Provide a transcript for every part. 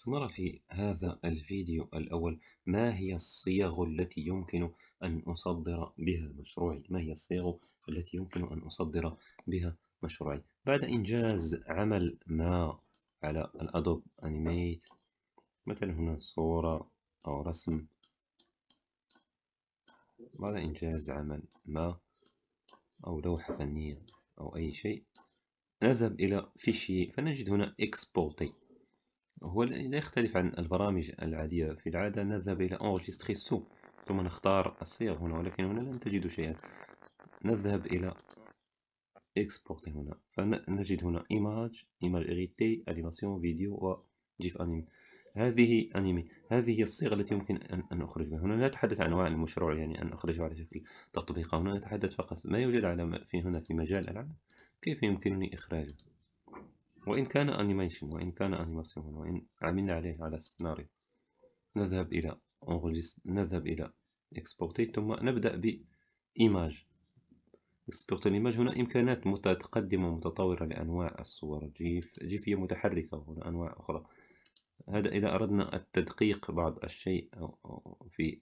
سنرى في هذا الفيديو الأول ما هي الصيغ التي يمكن أن أصدر بها مشروعي ما هي الصيغ التي يمكن أن أصدر بها مشروعي بعد إنجاز عمل ما على الأدوب أنيميت مثلا هنا صورة أو رسم بعد إنجاز عمل ما أو لوحة فنية أو أي شيء نذهب إلى فيشي فنجد هنا إكسبورتي هو لا يختلف عن البرامج العادية في العادة نذهب إلى أنجستري سو ثم نختار الصيغ هنا ولكن هنا لن تجد شيئا نذهب إلى إكسبورت هنا فنجد هنا إيماج إيماج إريتي أنيماسيون فيديو وجيف أنيمي هذه أنيمي هذه هي الصيغه التي يمكن ان ان اخرج بها هنا لا نتحدث عن انواع المشروع يعني ان اخرجه على شكل تطبيق هنا نتحدث فقط ما يوجد على في هنا في مجال العمل كيف يمكنني اخراجه وإن كان أنيميشن وإن كان أنيماسيون وإن عملنا عليه على السيناريو نذهب إلى نذهب إلى إكسبورتي ثم نبدأ بإيماج Exporter الإيماج هنا إمكانات متقدمة ومتطورة لأنواع الصور جيف جيف هي متحركة أنواع أخرى هذا إذا أردنا التدقيق بعض الشيء في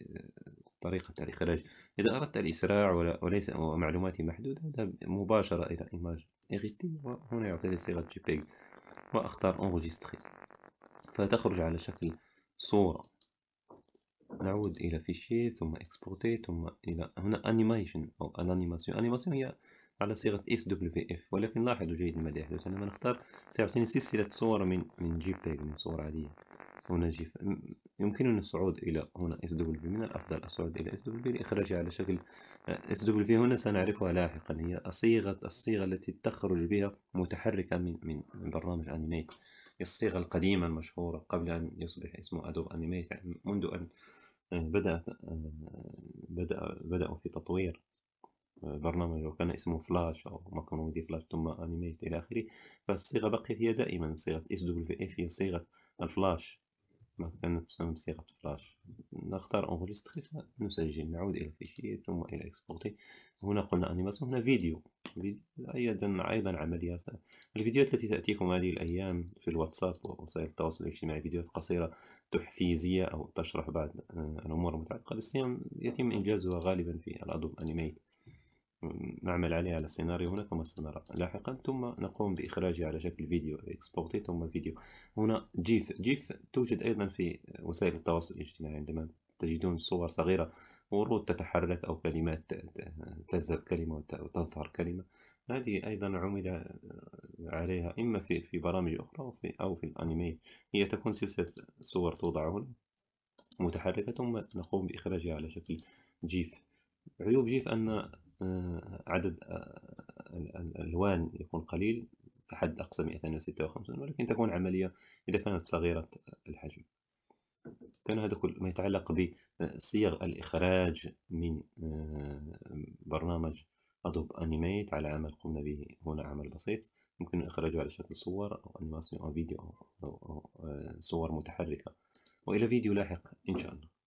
طريقة الإخراج إذا أردت الإسراع وليس ومعلوماتي محدودة أذهب مباشرة إلى إيماج إغيتي وهنا يعطيني صيغة جي بيج وأختار أنغجستخي فتخرج على شكل صورة نعود إلى فيشي ثم إكسبورتي ثم إلى هنا أنيميشن أو الأنيماسيون أنيماسيون هي على صيغة SWF ولكن لاحظوا جيدا ماذا يحدث عندما نختار سيعطيني سلسلة صور من من جي بيج من صور عادية هنا جي يمكنني الصعود إلى هنا اس دبليو من الأفضل الصعود إلى اس دبليو لإخراجها على شكل اس آه، دبليو هنا سنعرفها لاحقا هي صيغة الصيغة التي تخرج بها متحركة من من برنامج أنيميت الصيغة القديمة المشهورة قبل أن يصبح اسمه أدوب أنيميت يعني منذ أن آه، آه، بدأ بدأ بدأوا في تطوير برنامج وكان اسمه فلاش أو ما كان فلاش ثم أنيميت إلى آخره فالصيغة بقيت هي دائما صيغة اس دبليو اف هي صيغة الفلاش مثلا تصمم بصيغة فلاش نختار انغلستخي نسجل نعود إلى الفيشير ثم إلى اكسبورتي هنا قلنا انيماسيون هنا فيديو أيضا أيضا عملية الفيديوهات التي تأتيكم هذه الأيام في الواتساب ووسائل التواصل الاجتماعي فيديوهات قصيرة تحفيزية أو تشرح بعض آه، الأمور المتعلقة بالصيام يتم إنجازها غالبا في الأدوب أنيميت نعمل عليه على السيناريو هنا كما سنرى لاحقا ثم نقوم بإخراجه على شكل فيديو إكسبورتي ثم فيديو هنا جيف جيف توجد أيضا في وسائل التواصل الاجتماعي عندما تجدون صور صغيرة ورود تتحرك أو كلمات تذهب كلمة وتظهر كلمة هذه أيضا عمل عليها إما في في برامج أخرى أو في, أو في الأنيميت هي تكون سلسلة صور توضع هنا متحركة ثم نقوم بإخراجها على شكل جيف عيوب جيف أن آه، عدد آه، الألوان يكون قليل كحد أقصى 256 ولكن تكون عملية إذا كانت صغيرة الحجم كان هذا كل ما يتعلق بصيغ آه، الإخراج من برنامج أدوب أنيميت على عمل قمنا به هنا عمل بسيط يمكن إخراجه على شكل صور أو أنيماسيون أو فيديو أو صور متحركة وإلى فيديو لاحق إن شاء الله